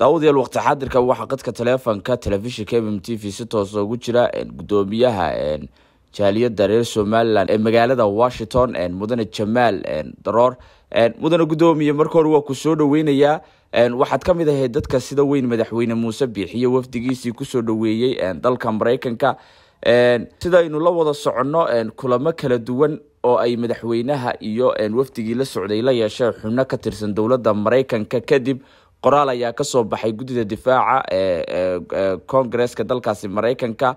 daawudyal waqti xaadirka waxaa qadka taleefanka telefishinka mm t v si toosa ugu jira gudoomiyaha jaaliyadda reer somalilan ee magaalada washington mudane jamaal daroor mudane gudoomiye marka hore waa kusoo soo dhaweynayaa waxaad ka mid ahayd dadka sida weyn madaxweyne muuse biixiyo wafdigiisii kusoo dhaweeyey dalka maraykanka sidaynu la wada socono kulamo kala duwan oo ay madaxweynaha iyo wafdigii la socday la yeesheen xubno ka tirsan dowladda maraykanka kadib qoraal ayaa kasoo baxay guddida difaaca ee koongareska dalkaasi maraykanka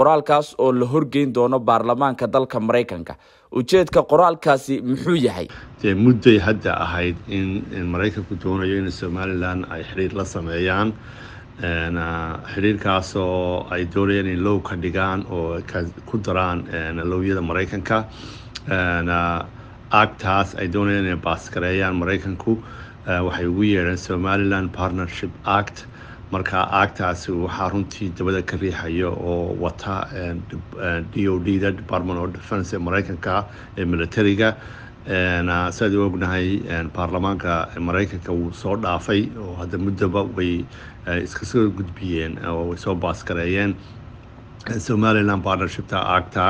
qoraalkaas oo la horgeyn doono baarlamaanka dalka maraykanka ujeedka qoraalkaasi muxuu yahay dee mudday hadda ahayd in maraykanku doonayo in somalilan ay xidhiir la sameeyaan ah, xidhiirkaasoo ay doonayaan in low ka dhigaan oo ku daraan lowyada maraykanka ah, agtaas ay doonayaan inay baaskareeyaan maraykanku Eh, waxay ugu yeedheen somaliland partnership act marka aagtaasi waxaa runtii dabada ka riixaya oo wata eh, d o d da department of defence ee mareykanka ee militariga siaad u ognahay eh, baarlamaanka mareykanka wuu soo dhaafay oo hadda muddoba way iska soo gudbiyeen oo way soo baaskareeyeen somaliland somalilan partnershipta aagta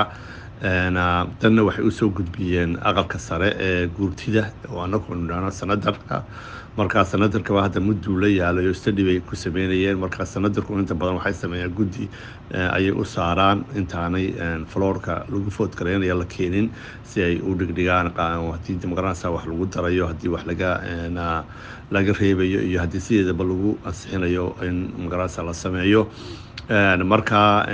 tanna waxay usoo gudbiyeen aqalka sare ee guurtida oo anagunu dhahno sanadarka markaa sanadarkaba hadda mudduu la yaalayo stadi bay ku sameynayeen markaa sanadarku inta badan waxay sameeyaan guddi e, ayay u saaraan intaanay e, floorka lagu foodgaraynaya la keenin si ay u dhigdhigaan haddii dimaqraansa wax lagu darayo haddii wax laga e, laga reebayo iyo haddii sideedaba lagu ansixinayo in dimaqraansa la sameeyo markaa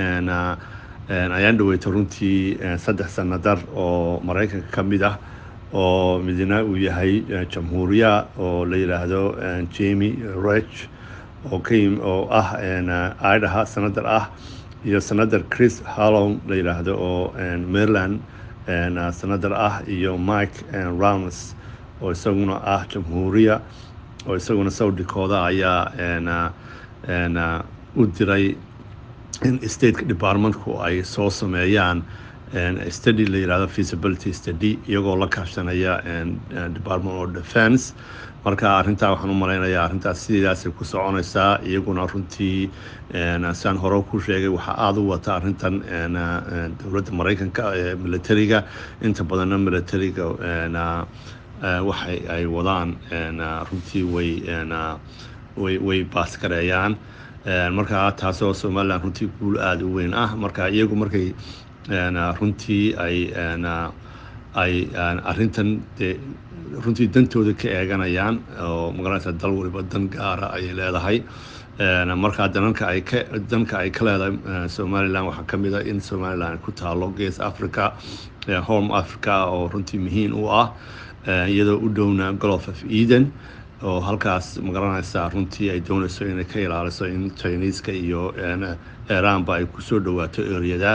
ayaan dhaweetay runtii saddex sanadar oo maraykanka ka mid ah oo midina uu yahay jamhuuriya oo la yidhaahdo jami rech oo kaim oo ah idaha sanadar ah iyo sanadar chris halong la yidhaahdo oo maryland sanadar ah iyo mike rounds oo isaguna ah jamhuuriya oo isaguna sawdhikooda ayaa u diray in stateka departmentku ay soo sameeyaan study la yirahdo feasibility study iyagoo la kaashanaya uh, department of defence marka arrintaa waxaan u malaynayaa arintaas sidaasay ku soconaysaa iyaguna runtii uh, saan hore ku sheegay waxaa aada u wata arintan uh, dowladda maraykanka ee militariga inta badanna militariga waxay ay wadaan runtii way way way baas markaa taasoo somalilan runtii guul aada u weyn ah marka iyagu markay runtii ay ay arintan de runtii dantooda ka eeganayaan oo magaranaysa dal waliba dan gaara ayay leedahay markaa dananka ay ka danka ay ka leedahay somalilan waxaa ka mid a ah in somalilan ku taalo gees africa home africa oo runtii muhiim u ah iyadoo u dhowna golof of eden oo halkaas magaranaysaa runtii ay doonayso inay ka ilaaliso in chiniiska iyo eraanba ay kusoo dhawaato eryada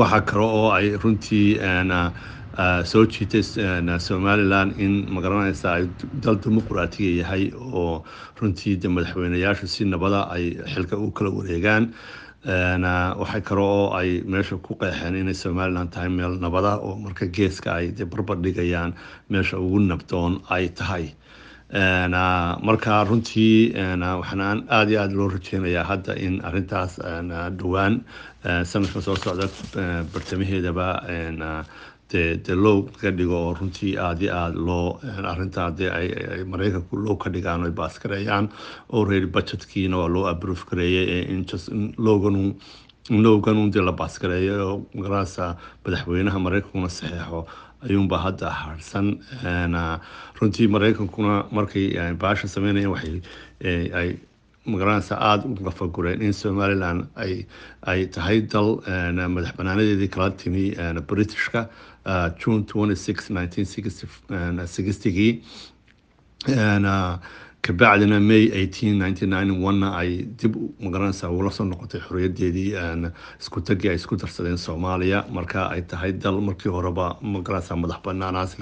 waxaa kale oo ay runtii soo jiitay somalilan in magaranaysa ay dal dimuqraatiga yahay oo runtii de madaxweyneyaasha si nabada ay xilka u kala wareegaan waxay kale oo ay meesha ku qeexeen inay somalilan tahay meel nabada oo marka geeska ay de barbar dhigayaan meesha ugu nabdoon ay tahay marka runtii waxaan aada iyo aada loo rajeynayaa hadda in arintaas dhowaan e, sanadka soo socda e, bartamaheedaba de de low ka dhigo oo runtii aada iyo aada loo arinta de ay low ka dhigaan o baaskareeyaan oo reer budgetkiina waa loo approve gareeyay e, in lowgan lowgan la baaskareeyo oo magaranaysa madaxweynaha mareykankuna saxeexo ayuunba hadda harsan eh, runtii mareykankuna markay eh, baasha sameynayeen waxay eh, ay magaranaysa aada u qafagureen in somalilan ay ay tahay dal madax banaanadeedii kala timi britishka june twenty six nineteen sixty kabacdina may eighteen ninety nine one ay dib magaranaysaa ula soo noqotay xorriyaddeedii isku tagi ay isku darsadeen soomaaliya marka ay tahay dal markii horeba magaranaysaa madax banaanaas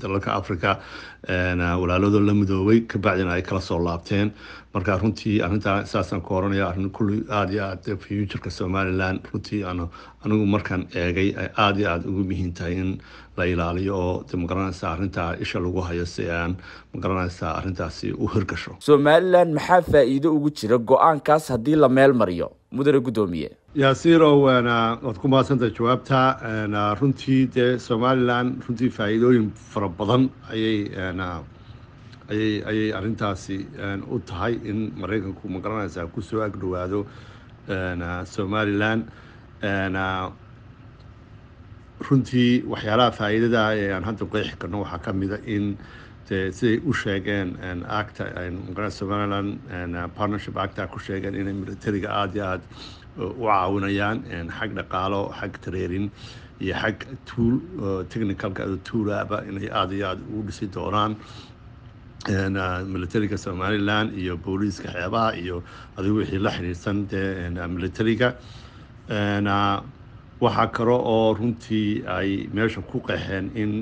dalalka africa walaaladoo la midoobay kabacdina ay kala soo laabteen marka runtii arrintaa saasaan ku oranaya arrin kulli aada iyo aad futurka somalilan runtii anigu markaan eegay ay aada iyo aada ugu muhiim tahay in la ilaaliyo oo magaranaysa arintaa isha lagu hayo si aan magaranaysa arintaasi u hirgasho somalilan maxaa faa'iido ugu jira go-aankaas haddii la meel mariyo mudane guddoomiye yaasiirow waad ku mahadsantay jawaabta runtii dee somalilan runtii faa'iidooyin fara badan ayay ayay ayay arintaasi u tahay in maraykanku magaranaysa kusoo agdhowaado somalilan runtii waxyaalaha faa'iidada ah ee aan hadda qeexi karno waxaa ka mida in de siday u sheegeen acta maqana somalilan partnership acta ku sheegeen inay militariga aada iyo aada u caawinayaan xag dhaqaalo xag tareerin iyo xag tuul technicalka tuulaba inay aada iyo aada ugu dhisi doonaan ah, militariga somalilan iyo booliiska xeebaha iyo adigu wixii la xidhiirsan de ah, militariga ah, waxaa kale oo runtii ay meesha ku qaxeen in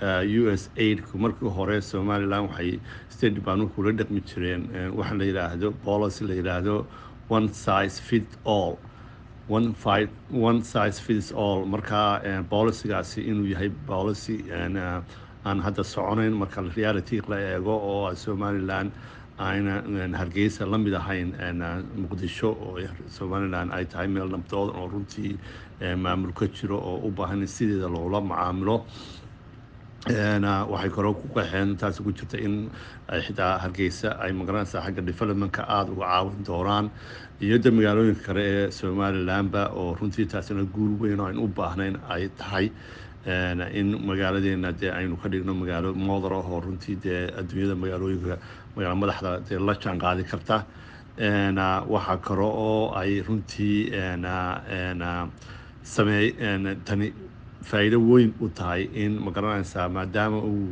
eh, u s aidku markii hore somalilan waxay state department kula dhaqmi jireen eh, waxa la yidhaahdo policy la yidhaahdo one size fit all one size fits all markaa boolisigaasi eh, inuu yahay boolisi aan hadda soconayn marka reality la eego oo somalilan aynan hargeysa la mid ahayn uh, muqdisho oo somalilan ay tahay meel nabdoodan oo runtii maamul um, ka jiro oo u baahan sideeda loola macaamilo uh, waxay koro ku qaxeen taasi ku jirta in xitaa uh, hargeysa ay magaranaysaa xagga developmentka aada uga caawin doonaan iyada magaalooyinka kale ee somalilanba oo runtii taasina guul weyn ayn u baahnayn ay tahay in magaaladeena dee aynu ka dhigno magaalo moodar ah oo runtii dee adduunyada magaalooyinka madaxda dee la jaan qaadi karta n ah, waxaa kale oo ay runtii ah, ah, samey tani faa'iido weyn u tahay in magaranaysaa maadaama uu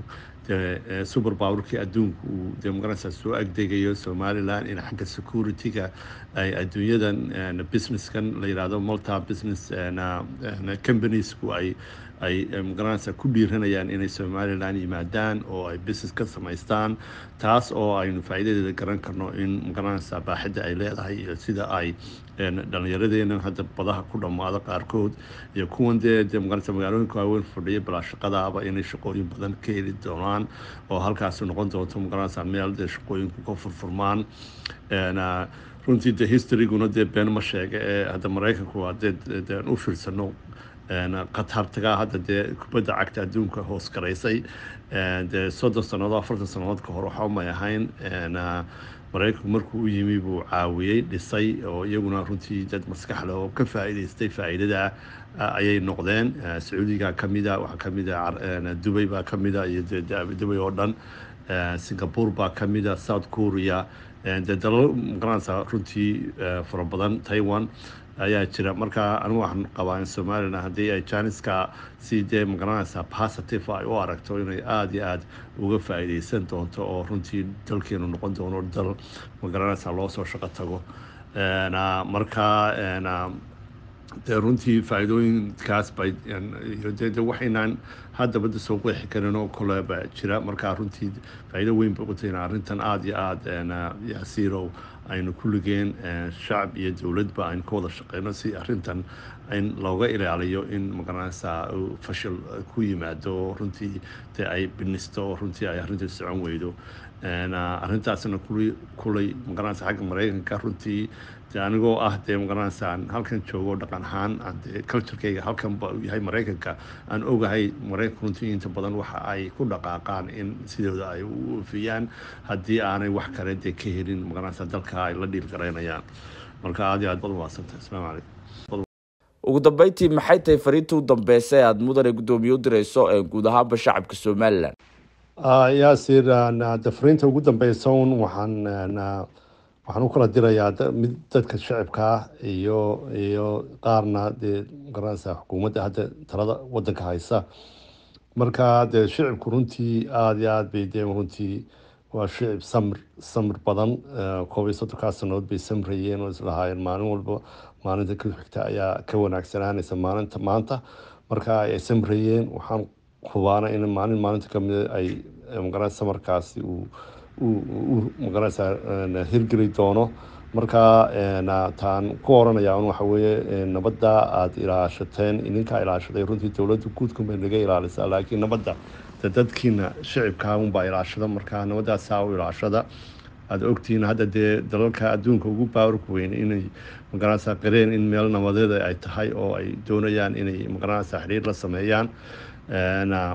eh, super bawerkii adduunku uu dee magaranaysaa soo agdegayo somalilan in xagga security-ga ay adduunyadan n businesskan la yihahdo multa business companiesku ay ay magaranaysa ku dhiiranayaan inay somalilan yimaadaan oo ay business ka samaystaan taas oo aynu faa'iidadeeda garan karno in magaranaysa baaxidda ay leedahay iyo sida ay dhallinyaradeena hadda badaha ku dhammaado qaarkood iyo kuwan dee dee magaranaysa magaalooyinka waaweyn fadhiya balaa shaqadaaba inay shaqooyin badan ka heli doonaan oo halkaasi noqon doonto magaranaysa meel dee shaqooyinku ka furfurmaan runtii dee historyguna dee been ma sheega ee hadda maraykanku waa dee dee u fiirsano khatartagaa eh, hadda dee kubadda cagta adduunka hoos garaysay dee soddon sannadood afartan sannadood ka hor waxaumay ahayn eh, maraykanku markuu u yimi buu caawiyey dhisay oo iyaguna runtii dad maskax oo ka faa'iidaystay faa'iidada eh, ayay noqdeen sacuudiga kamida ah, waxaa ka mida ah, dubay baa kamida mida ah, iyo dubay oo dhan singapore baa ka mida south korea dadallo maqaranaysaa runtii fara badan taiwan ayaa jira marka anigu waxaan qabaa in somalilana haddii ay janiska si dee maqaranaysaa positive ay u aragto inay aada iyo aada uga faa doonto oo runtii dalkeenu noqon doono dal maqaranaysaa loo soo shaqo tago marka de runtii faa-iidooyinkaas bay waxaynaan haddabada soo qeexi karin oo koleba jira markaa runtii faaiido weyn bay qutay arrintan aada iyo aada eh, yaasiirow aynu ku ligeen eh, shacab iyo dowladba aynu ka wada shaqeyno si arrintan in looga ilaaliyo in magaranaysaa fashil ku yimaado runtii de ay binisto runtii ay arrinta socon weydo arrintaasina kulay magaranaysa xagga maraykanka runtii de anigoo ah dee magaranaysa aan halkan joogo dhaqan ahaan aan de culturekeyga halkan ba u yahay maraykanka aan ogahay maraykanka runtii inta badan waxa ay ku dhaqaaqaan in sidooda ay u oofiyaan haddii aanay wax kale dee ka helin magaranaysa dalka ay la dhiil garaynayaan marka aad iyo aad baad umahadsantay asalaamu calaykum ugu dambeyntii maxay tahay fariinta u dambeysa ee aada mudane guddoomiye u direyso guud ahaanba shacabka somalilan Ah, yaasir dafriinta ugu dambeysa un waxaan eh, waxaan u kala dirayaa mid dadka shacibkaa iyo iyo qaarna dee garanaysaa xukuumadda hadda talada wadanka haysa marka dee shicibku runtii aada iyo aad bay dee runtii waa shicib samr samr badan eh, koob iyo soddonkaa sanadood bay samrayeen oo islahaayeen maalin walba maalinta kuxigta ayaa ka wanaagsanaaanaysa maalinta maanta marka ay samrayeen waxaan kubaana in maalin maalinta kamid ay eh, maqaranaysa markaasi maqaranaysa hirgeli doono marka taan ku oranaya un waxa nabadda aada ilaashateen idinkaa ilaashaday runtii dowladda guudkunbay naga ilaalisa laakiin nabadda dadkiina shicibkaa ilaashada markaa nabadaasaa u ilaashada aada ogtihiin hadda dee dalalka adduunka ugu baawrku weyn inay maqaranaysa qareen in meel nabadeed ay tahay oo ay doonayaan inay maqaranaysa xiriir la sameeyaan ta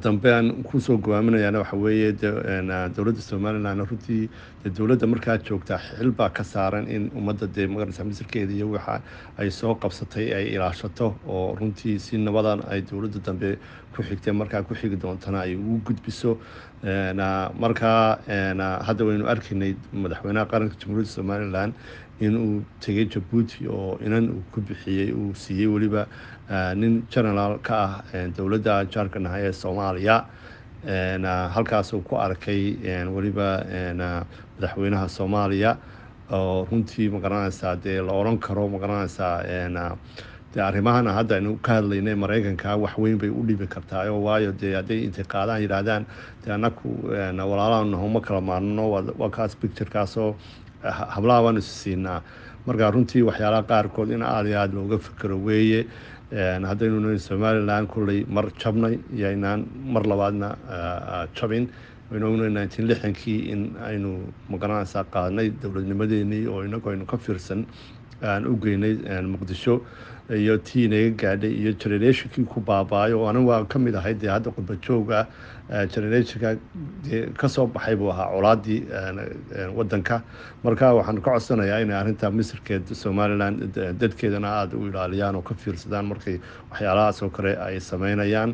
dambe aan kusoo go-aaminayana waxa weeye dowladda somalilan runtii de dowladda markaa joogtaa xil baa ka saaran in ummadda dee magaraysa masirkeeda iyo waxa ay soo qabsatay ay ilaashato oo runtii si nabadan ay dowladda dambe ku xigtee markaa ku xigi doontana ay ugu gudbiso markaa hadda waynu arkaynay madaxweynaha qaranka jamhuuriyadda somalilan inuu tegay jabuuti oo inan uu ku bixiyey uu siiyey weliba eh, nin genaraal ka ah eh, dowladda jaarkanaha ee eh, soomaaliya halkaasuu ku arkay weliba madaxweynaha soomaaliya oo runtii magaranaysaa dee la oran karo magaranaysaa de arrimahana hadda aynu ka hadlaynay maraykanka waxweyn bay u dhibi kartaa waayo dee hadday intiqaadaan yidhaahdaan de anaku walaalaha nahoma kala maarnano waa bicturkaasoo hablaha waan isu siinaa marka runtii waxyaalaha qaarkood in aada iyo aada looga fikero weeye haddaynu somalilan kulley mar jabnay iyo iyoynaan mar labaadna jabin waynu ognahay nineteen lixankii in aynu magaranaysaa qaadnay dowladnimadeenii oo inagu aynu ka fiirsan aan u geynay muqdisho iyo tii inaga gaadhay iyo generationkii ku baabaayo oo anig waa ka mid ahay dee hadda khudba jooga generationka dee kasoo baxay buu ahaa colaadii wadanka marka waxaan ka codsanayaa inay arrintaa misirkeed somalilan dadkeedana aada u ilaaliyaan oo ka fiirsadaan markay waxyaalahaas oo kale ay sameynayaan